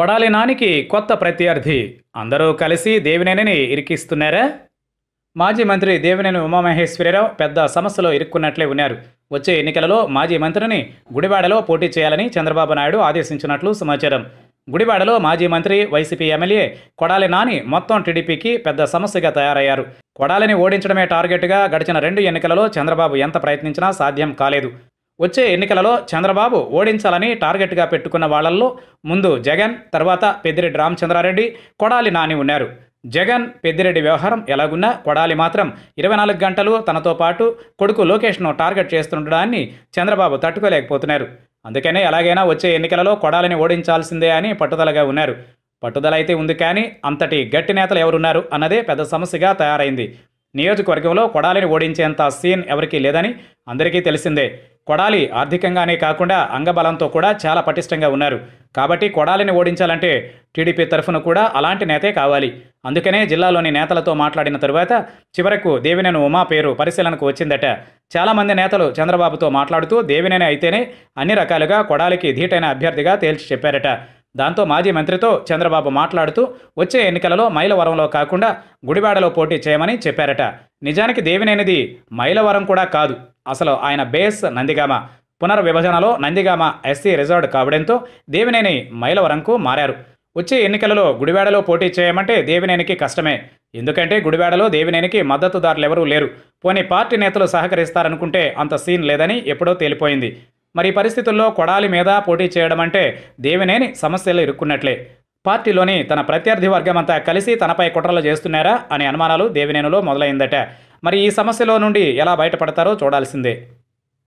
కొడాలి నానికి కొత్త ప్రత్యర్థి అందరూ కలిసి దేవినేనిని ఇరికిస్తున్నారా మాజీ మంత్రి దేవినేని ఉమామహేశ్వరరావు పెద్ద సమస్యలో ఇరుక్కున్నట్లే ఉన్నారు వచ్చే ఎన్నికలలో మాజీ మంత్రిని గుడివాడలో పోటీ చేయాలని చంద్రబాబు నాయుడు ఆదేశించినట్లు సమాచారం గుడివాడలో మాజీ మంత్రి వైసీపీ ఎమ్మెల్యే కొడాలి నాని మొత్తం టీడీపీకి పెద్ద సమస్యగా తయారయ్యారు కొడాలిని ఓడించడమే టార్గెట్గా గడిచిన రెండు ఎన్నికలలో చంద్రబాబు ఎంత ప్రయత్నించినా సాధ్యం కాలేదు వచ్చే ఎన్నికలలో చంద్రబాబు ఓడించాలని టార్గెట్గా పెట్టుకున్న వాళ్ళల్లో ముందు జగన్ తర్వాత పెద్దిరెడ్డి రామచంద్రారెడ్డి కొడాలి నాని ఉన్నారు జగన్ పెద్దిరెడ్డి వ్యవహారం ఎలాగున్నా కొడాలి మాత్రం ఇరవై నాలుగు గంటలు తనతో పాటు కొడుకు లోకేష్ను టార్గెట్ చేస్తుండడాన్ని చంద్రబాబు తట్టుకోలేకపోతున్నారు అందుకనే ఎలాగైనా వచ్చే ఎన్నికలలో కొడాలని ఓడించాల్సిందే అని పట్టుదలగా ఉన్నారు పట్టుదల అయితే ఉంది కానీ అంతటి గట్టి నేతలు ఎవరున్నారు అన్నదే పెద్ద సమస్యగా తయారైంది నియోజకవర్గంలో కొడాలిని ఓడించేంత సీన్ ఎవరికీ లేదని అందరికీ తెలిసిందే కొడాలి ఆర్థికంగానే కాకుండా అంగబలంతో కూడా చాలా పటిష్టంగా ఉన్నారు కాబట్టి కొడాలిని ఓడించాలంటే టీడీపీ తరఫున కూడా అలాంటి నేతే కావాలి అందుకనే జిల్లాలోని నేతలతో మాట్లాడిన తరువాత చివరకు దేవినేని ఉమా పేరు పరిశీలనకు వచ్చిందట చాలామంది నేతలు చంద్రబాబుతో మాట్లాడుతూ దేవినేని అయితేనే అన్ని రకాలుగా కొడాలికి ధీటైన అభ్యర్థిగా తేల్చి చెప్పారట దాంతో మాజీ మంత్రితో చంద్రబాబు మాట్లాడుతూ వచ్చే ఎన్నికలలో మైలవరంలో కాకుండా గుడివాడలో పోటీ చేయమని చెప్పారట నిజానికి దేవినేనిది మైలవరం కూడా కాదు అసలు ఆయన బేస్ నందిగామ పునర్విభజనలో నందిగామ ఎస్సీ రిజర్వ్డ్ కావడంతో దేవినేని మైలవరంకు మారారు వచ్చే ఎన్నికలలో గుడివాడలో పోటీ చేయమంటే దేవినేనికి కష్టమే ఎందుకంటే గుడివాడలో దేవినేనికి మద్దతుదారులెవరూ లేరు పోనీ పార్టీ నేతలు సహకరిస్తారనుకుంటే అంత సీన్ లేదని ఎప్పుడో తేలిపోయింది మరి పరిస్థితుల్లో కొడాలి మీద పోటీ చేయడం అంటే దేవినేని సమస్యలు ఇరుక్కున్నట్లే పార్టీలోని తన ప్రత్యర్థి వర్గమంతా కలిసి తనపై కుట్రలు చేస్తున్నారా అనే అనుమానాలు దేవినేనులో మొదలైందట మరి ఈ సమస్యలో నుండి ఎలా బయటపడతారో చూడాల్సిందే